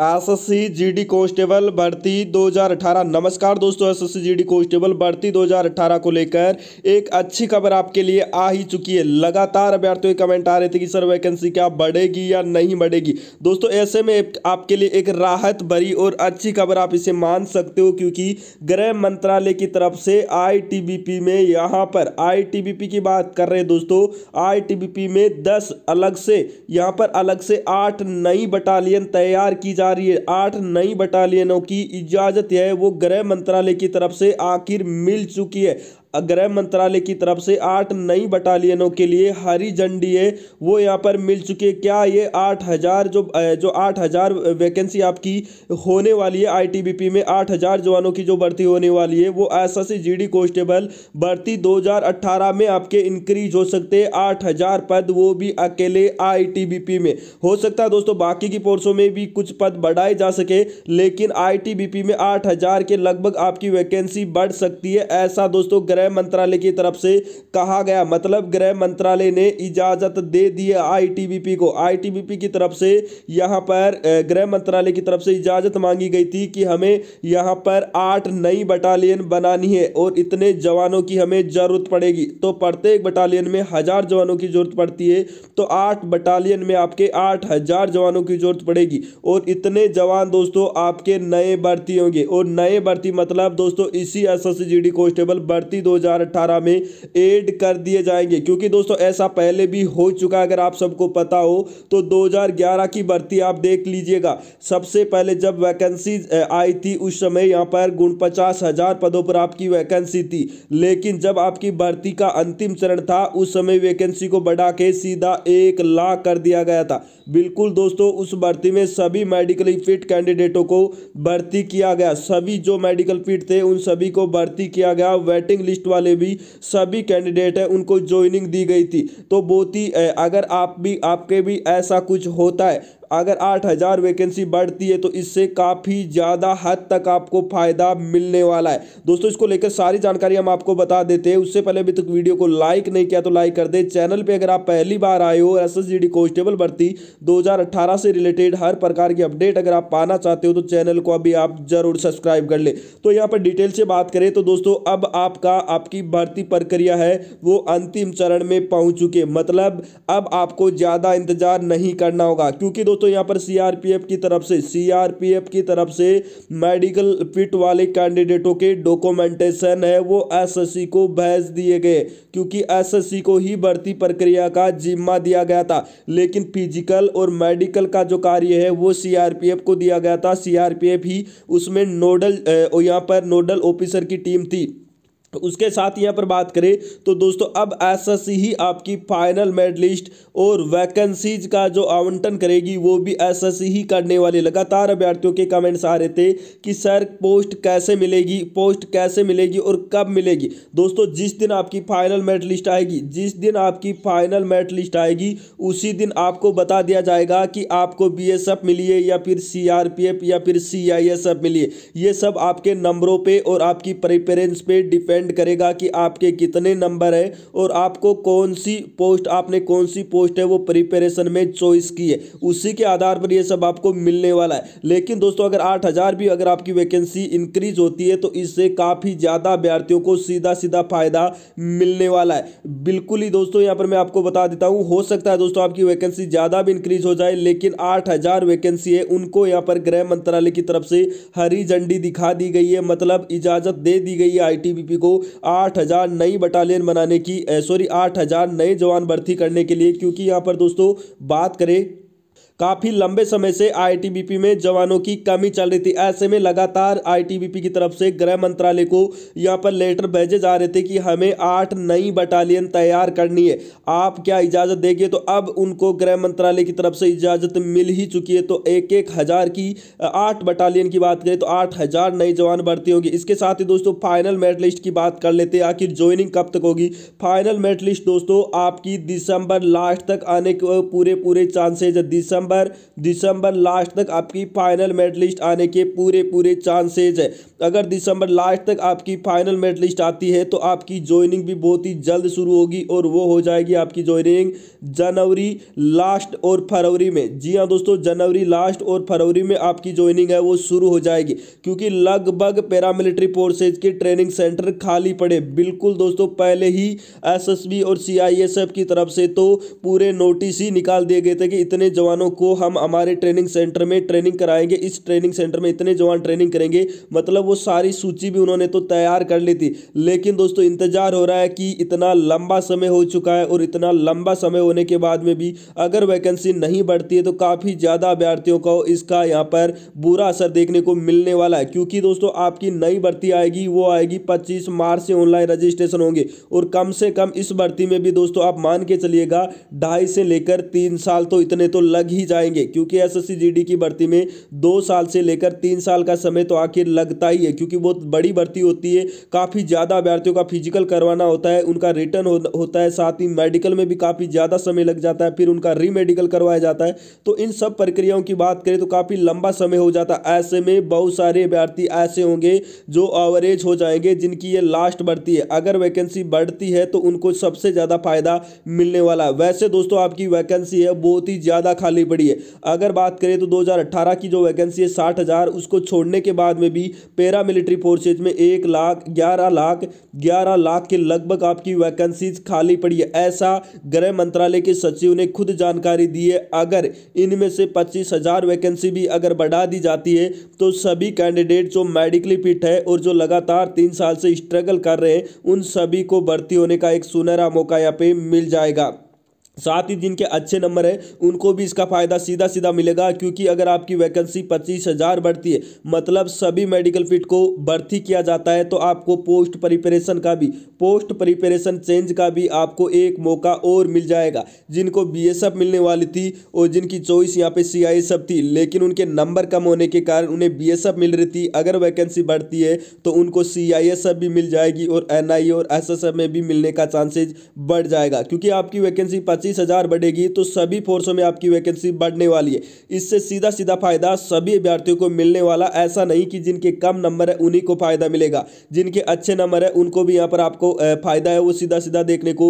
SSC GD constable भर्ती 2018 नमस्कार दोस्तों एसएससी जीडी कांस्टेबल भर्ती 2018 को लेकर एक अच्छी खबर आपके लिए आ ही चुकी है लगातार अभ्यर्थियों के कमेंट आ रहे थे कि सर वैकेंसी क्या बढ़ेगी या नहीं बढ़ेगी दोस्तों ऐसे में आपके लिए एक राहत भरी और अच्छी खबर आप इसे मान सकते हो क्योंकि गृह मंत्रालय की तरफ से आई में यहाँ पर आई की बात कर रहे हैं दोस्तों आई में दस अलग से यहाँ पर अलग से आठ नई बटालियन तैयार की जा रही है आठ नई बटालियनों की इजाजत है वो गृह मंत्रालय की तरफ से आखिर मिल चुकी है गृह मंत्रालय की तरफ से आठ नई बटालियनों के लिए हरी झंडी है वो यहाँ पर मिल चुके क्या ये आठ हज़ार जो जो आठ हज़ार वैकेंसी आपकी होने वाली है आईटीबीपी में आठ हज़ार जवानों की जो भर्ती होने वाली है वो एस सी कांस्टेबल भर्ती 2018 में आपके इंक्रीज हो सकते हैं आठ हज़ार पद वो भी अकेले आई में हो सकता है दोस्तों बाकी की पोर्सों में भी कुछ पद बढ़ाए जा सके लेकिन आई में आठ हज़ार के लगभग आपकी वैकेंसी बढ़ सकती है ऐसा दोस्तों गृह मंत्रालय की तरफ से कहा गया मतलब गृह मंत्रालय ने इजाजत दे दी है आईटीबीपी को आईटीबीपी की तरफ से यहां पर गृह मंत्रालय की तरफ से इजाजत मांगी गई थी कि हमें यहां पर आठ नई बटालियन बनानी है और इतने जवानों की हमें जरूरत पड़ेगी तो प्रत्येक बटालियन में हजार जवानों की जरूरत पड़ती है तो आठ बटालियन में आपके आठ हजार जवानों की जरूरत पड़ेगी और इतने जवान दोस्तों आपके नए भर्ती होंगे और नए भर्ती मतलब दोस्तों इसी S S G D constable भर्ती दो 2018 में एड कर दिए जाएंगे क्योंकि दोस्तों ऐसा पहले भी हो चुका है अगर आप सबको पता हो तो 2011 की भर्ती आप देख लीजिएगा सबसे पहले जब वैकेंसी आई थी उस समय यहाँ पर गुण पचास हजार पदों पर आपकी वैकेंसी थी लेकिन जब आपकी भर्ती का अंतिम चरण था उस समय वैकेंसी को बढ़ा के सीधा एक लाख कर दिया गया था बिल्कुल दोस्तों उस भर्ती में सभी मेडिकली फिट कैंडिडेटों को भर्ती किया गया सभी जो मेडिकल फिट थे उन सभी को भर्ती किया गया वेटिंग लिस्ट लिस्ट वाले भी सभी कैंडिडेट हैं उनको ज्वाइनिंग दी गई थी तो बहुत ही अगर आप भी आपके भी ऐसा कुछ होता है अगर आठ हज़ार वैकेंसी बढ़ती है तो इससे काफ़ी ज़्यादा हद तक आपको फ़ायदा मिलने वाला है दोस्तों इसको लेकर सारी जानकारी हम आपको बता देते हैं उससे पहले अभी तक तो वीडियो को लाइक नहीं किया तो लाइक कर दे चैनल पर अगर आप पहली बार आए हो और एस कॉन्स्टेबल भर्ती दो से रिलेटेड हर प्रकार की अपडेट अगर आप पाना चाहते हो तो चैनल को अभी आप ज़रूर सब्सक्राइब कर ले तो यहाँ पर डिटेल से बात करें तो दोस्तों अब आपका आपकी भर्ती प्रक्रिया है वो अंतिम चरण में पहुंच चुके मतलब अब आपको ज़्यादा इंतजार नहीं करना होगा क्योंकि दोस्तों दोस्तों यहाँ पर सीआरपीएफ की तरफ से सीआरपीएफ की तरफ से मेडिकल फिट वाले कैंडिडेटों के डॉक्यूमेंटेशन है वो एसएससी को भेज दिए गए क्योंकि एसएससी को ही भर्ती प्रक्रिया का जिम्मा दिया गया था लेकिन फिजिकल और मेडिकल का जो कार्य है वो सीआरपीएफ को दिया गया था सीआरपीएफ ही उसमें नोडल यहाँ पर नोडल ऑफिसर की टीम थी उसके साथ यहाँ पर बात करें तो दोस्तों अब एसएससी ही आपकी फाइनल मेड लिस्ट और वैकेंसीज का जो आवंटन करेगी वो भी एसएससी ही करने वाले लगातार अभ्यर्थियों के कमेंट्स आ रहे थे कि सर पोस्ट कैसे मिलेगी पोस्ट कैसे मिलेगी और कब मिलेगी दोस्तों जिस दिन आपकी फाइनल मेरिट लिस्ट आएगी जिस दिन आपकी फाइनल मेरिट लिस्ट आएगी उसी दिन आपको बता दिया जाएगा कि आपको बी एस बीएसएफ मिलिए या फिर सी आर पी एफ या फिर सी आई एस सीआईएसएफ मिलिए ये सब आपके नंबरों पे और आपकी प्रेफरेंस पे डिपेंड करेगा कि आपके कितने नंबर है और आपको कौन सी पोस्ट आपने कौन सी पोस्ट है वो प्रिपरेशन में चॉइस की है उसी के आधार पर ये सब आपको मिलने वाला है लेकिन दोस्तों अगर आठ भी अगर आपकी वैकेंसी इंक्रीज होती है तो इससे काफ़ी ज़्यादा विद्यार्थियों को सीधा सीधा फायदा मिलने वाला है बिल्कुल ही दोस्तों यहाँ पर मैं आपको बता देता हूँ हो सकता है दोस्तों आपकी वैकेंसी ज़्यादा भी इंक्रीज हो जाए लेकिन आठ हज़ार वैकेंसी है उनको यहाँ पर गृह मंत्रालय की तरफ से हरी झंडी दिखा दी गई है मतलब इजाज़त दे दी गई है आई को आठ नई बटालियन बनाने की सॉरी आठ नए जवान भर्ती करने के लिए क्योंकि यहाँ पर दोस्तों बात करें काफ़ी लंबे समय से आईटीबीपी में जवानों की कमी चल रही थी ऐसे में लगातार आईटीबीपी की तरफ से गृह मंत्रालय को यहाँ पर लेटर भेजे जा रहे थे कि हमें आठ नई बटालियन तैयार करनी है आप क्या इजाज़त देंगे तो अब उनको गृह मंत्रालय की तरफ से इजाज़त मिल ही चुकी है तो एक एक हज़ार की आठ बटालियन की बात करें तो आठ हज़ार नई जवान भर्ती होगी इसके साथ ही दोस्तों फाइनल मेरिट लिस्ट की बात कर लेते हैं आखिर ज्वाइनिंग कब तक होगी फाइनल मेरिट लिस्ट दोस्तों आपकी दिसंबर लास्ट तक आने के पूरे पूरे चांसेज दिसंबर नवंबर दिसंबर लास्ट तक आपकी फाइनल मेडलिस्ट लिस्ट आने के पूरे पूरे चांसेज है अगर दिसंबर लास्ट तक आपकी फाइनल मेरिट लिस्ट आती है तो आपकी ज्वाइनिंग भी बहुत ही जल्द शुरू होगी और वो हो जाएगी आपकी ज्वाइनिंग जनवरी लास्ट और फरवरी में जी हाँ दोस्तों जनवरी लास्ट और फरवरी में आपकी ज्वाइनिंग है वो शुरू हो जाएगी क्योंकि लगभग पैरामिलिट्री फोर्सेज के ट्रेनिंग सेंटर खाली पड़े बिल्कुल दोस्तों पहले ही एस और सीआईएसएफ की तरफ से तो पूरे नोटिस ही निकाल दिए गए थे कि इतने जवानों को हम हमारे ट्रेनिंग सेंटर में ट्रेनिंग कराएंगे इस ट्रेनिंग सेंटर में इतने जवान ट्रेनिंग करेंगे मतलब वो सारी सूची भी उन्होंने तो तैयार कर ली थी लेकिन दोस्तों इंतजार हो रहा है कि इतना लंबा समय हो चुका है और इतना लंबा समय होने के बाद में भी अगर वैकेंसी नहीं बढ़ती है तो काफ़ी ज़्यादा अभ्यर्थियों को इसका यहाँ पर बुरा असर देखने को मिलने वाला है क्योंकि दोस्तों आपकी नई भर्ती आएगी वो आएगी पच्चीस मार्च से ऑनलाइन रजिस्ट्रेशन होंगे और कम से कम इस भर्ती में भी दोस्तों आप मान के चलिएगा ढाई से लेकर तीन साल तो इतने तो लग ही ही जाएंगे क्योंकि एसएससी जीडी की भर्ती में दो साल से लेकर तीन साल का समय तो आखिर लगता ही है क्योंकि बहुत बड़ी भर्ती होती है काफ़ी ज़्यादा अभ्यर्थियों का फिजिकल करवाना होता है उनका रिटर्न हो, होता है साथ ही मेडिकल में भी काफ़ी ज़्यादा समय लग जाता है फिर उनका रीमेडिकल करवाया जाता है तो इन सब प्रक्रियाओं की बात करें तो काफ़ी लंबा समय हो जाता है ऐसे में बहुत सारे अभ्यर्थी ऐसे होंगे जो एवरेज हो जाएंगे जिनकी ये लास्ट भर्ती है अगर वैकेंसी बढ़ती है तो उनको सबसे ज़्यादा फायदा मिलने वाला है वैसे दोस्तों आपकी वैकेंसी है बहुत ही ज़्यादा खाली बढ़ी है अगर बात करें तो 2018 की जो वैकेंसी है साठ हज़ार उसको छोड़ने के बाद में भी पैरा मिलिट्री फोर्सेज में एक लाख ग्यारह लाख ग्यारह लाख के लगभग आपकी वैकेंसीज खाली पड़ी है ऐसा गृह मंत्रालय के सचिव ने खुद जानकारी दी है अगर इनमें से पच्चीस वैकेंसी भी अगर बढ़ा दी जाती है तो सभी कैंडिडेट जो मेडिकली फिट है और जो लगातार तीन साल से स्ट्रगल कर रहे हैं उन सभी को भर्ती होने का एक सुनहरा मौका यहाँ पे मिल जाएगा साथ ही जिनके अच्छे नंबर है उनको भी इसका फ़ायदा सीधा सीधा मिलेगा क्योंकि अगर आपकी वैकेंसी पच्चीस हज़ार बढ़ती है मतलब सभी मेडिकल फिट को भर्ती किया जाता है तो आपको पोस्ट प्रिपरेशन का भी पोस्ट प्रिपरेशन चेंज का भी आपको एक मौका और मिल जाएगा जिनको बीएसएफ मिलने वाली थी और जिनकी चॉइस यहाँ पे सीआईएसएफ थी लेकिन उनके नंबर कम होने के कारण उन्हें एफ मिल रही थी अगर वैकेंसी बढ़ती है तो उनको सीआईएसएफ भी मिल जाएगी और आई और एफ में भी मिलने का चांसेज बढ़ जाएगा क्योंकि आपकी वैकेंसी पच्चीस तीस हज़ार बढ़ेगी तो सभी फोर्सों में आपकी वैकेंसी बढ़ने वाली है इससे सीधा सीधा फायदा सभी अभ्यर्थियों को मिलने वाला ऐसा नहीं कि जिनके कम नंबर है उन्हीं को फायदा मिलेगा जिनके अच्छे नंबर है उनको भी यहाँ पर आपको फायदा है वो सीधा सीधा देखने को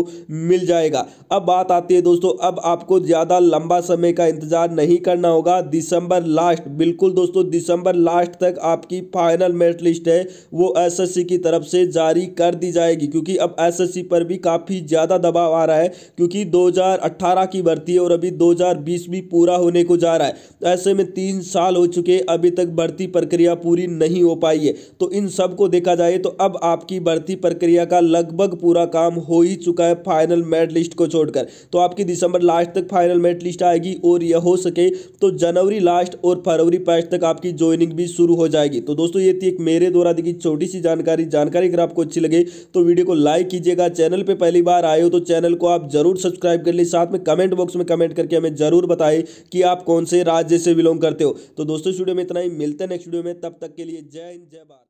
मिल जाएगा अब बात आती है दोस्तों अब आपको ज़्यादा लंबा समय का इंतजार नहीं करना होगा दिसंबर लास्ट बिल्कुल दोस्तों दिसंबर लास्ट तक आपकी फाइनल मेरिट लिस्ट है वो एस की तरफ से जारी कर दी जाएगी क्योंकि अब एस पर भी काफ़ी ज़्यादा दबाव आ रहा है क्योंकि दो 2018 की भर्ती है और अभी 2020 भी पूरा होने को जा रहा है ऐसे में तीन साल हो चुके अभी तक भर्ती प्रक्रिया पूरी नहीं हो पाई है तो इन सब को देखा जाए तो अब आपकी भर्ती प्रक्रिया का लगभग पूरा काम हो ही चुका है फाइनल मेरिट लिस्ट को छोड़कर तो आपकी दिसंबर लास्ट तक फाइनल मेरिट लिस्ट आएगी और यह हो सके तो जनवरी लास्ट और फरवरी फर्स्ट तक आपकी ज्वाइनिंग भी शुरू हो जाएगी तो दोस्तों ये थी एक मेरे द्वारा दी छोटी सी जानकारी जानकारी अगर आपको अच्छी लगे तो वीडियो को लाइक कीजिएगा चैनल पर पहली बार आए हो तो चैनल को आप जरूर सब्सक्राइब कर के लिए साथ में कमेंट बॉक्स में कमेंट करके हमें जरूर बताएं कि आप कौन से राज्य से बिलोंग करते हो तो दोस्तों स्टूडियो में इतना ही मिलते हैं नेक्स्ट वीडियो में तब तक के लिए जय हिंद जय भारत